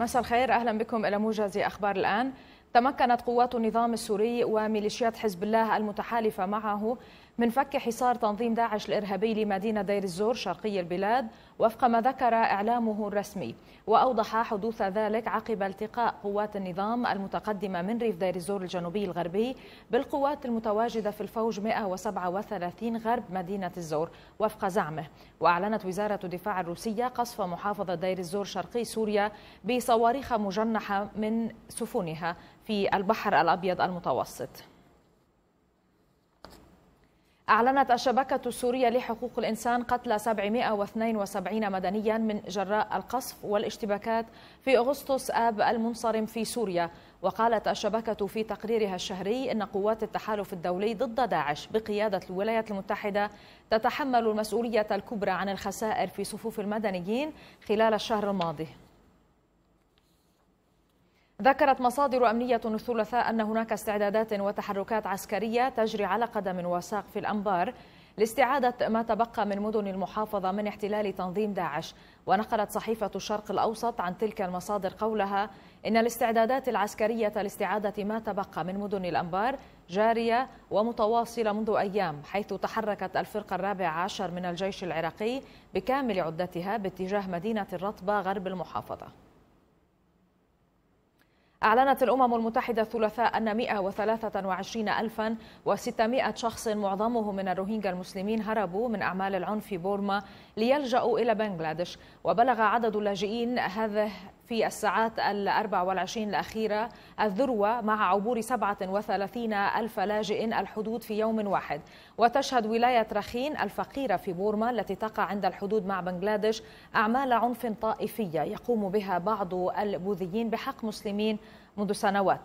مساء الخير أهلا بكم إلى موجز أخبار الآن تمكنت قوات النظام السوري وميليشيات حزب الله المتحالفة معه من فك حصار تنظيم داعش الإرهابي لمدينة دير الزور شرقي البلاد وفق ما ذكر إعلامه الرسمي وأوضح حدوث ذلك عقب التقاء قوات النظام المتقدمة من ريف دير الزور الجنوبي الغربي بالقوات المتواجدة في الفوج 137 غرب مدينة الزور وفق زعمه وأعلنت وزارة الدفاع الروسية قصف محافظة دير الزور شرقي سوريا بصواريخ مجنحة من سفنها في البحر الأبيض المتوسط أعلنت الشبكة السورية لحقوق الإنسان قتل 772 مدنيا من جراء القصف والاشتباكات في أغسطس آب المنصرم في سوريا وقالت الشبكة في تقريرها الشهري أن قوات التحالف الدولي ضد داعش بقيادة الولايات المتحدة تتحمل المسؤولية الكبرى عن الخسائر في صفوف المدنيين خلال الشهر الماضي ذكرت مصادر أمنية الثلاثاء أن هناك استعدادات وتحركات عسكرية تجري على قدم وساق في الأنبار لاستعادة ما تبقى من مدن المحافظة من احتلال تنظيم داعش ونقلت صحيفة الشرق الأوسط عن تلك المصادر قولها إن الاستعدادات العسكرية لاستعادة ما تبقى من مدن الأنبار جارية ومتواصلة منذ أيام حيث تحركت الفرقة الرابع عشر من الجيش العراقي بكامل عدتها باتجاه مدينة الرطبة غرب المحافظة أعلنت الأمم المتحدة الثلاثاء أن 123600 شخص معظمهم من الروهينجا المسلمين هربوا من أعمال العنف في بورما ليلجأوا إلى بنغلاديش وبلغ عدد اللاجئين هذه في الساعات ال 24 الأخيرة الذروة مع عبور 37 ألف لاجئ الحدود في يوم واحد وتشهد ولاية رخين الفقيرة في بورما التي تقع عند الحدود مع بنغلاديش أعمال عنف طائفية يقوم بها بعض البوذيين بحق مسلمين منذ سنوات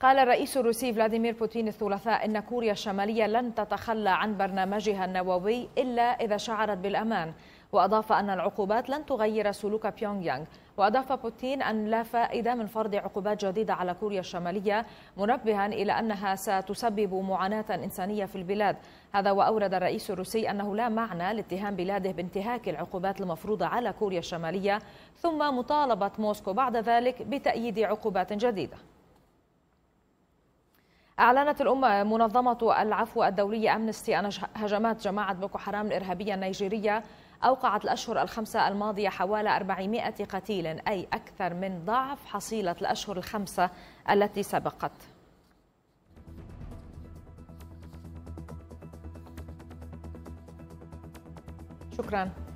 قال الرئيس الروسي فلاديمير بوتين الثلاثاء ان كوريا الشماليه لن تتخلى عن برنامجها النووي الا اذا شعرت بالامان وأضاف أن العقوبات لن تغير سلوك بيونغ يانغ وأضاف بوتين أن لا فائدة من فرض عقوبات جديدة على كوريا الشمالية منبها إلى أنها ستسبب معاناة إنسانية في البلاد هذا وأورد الرئيس الروسي أنه لا معنى لاتهام بلاده بانتهاك العقوبات المفروضة على كوريا الشمالية ثم مطالبة موسكو بعد ذلك بتأييد عقوبات جديدة أعلنت الأمة منظمة العفو الدولية أمنستي أن هجمات جماعة بوكو حرام الإرهابية النيجيرية أوقعت الأشهر الخمسة الماضية حوالي 400 قتيل أي أكثر من ضعف حصيلة الأشهر الخمسة التي سبقت شكراً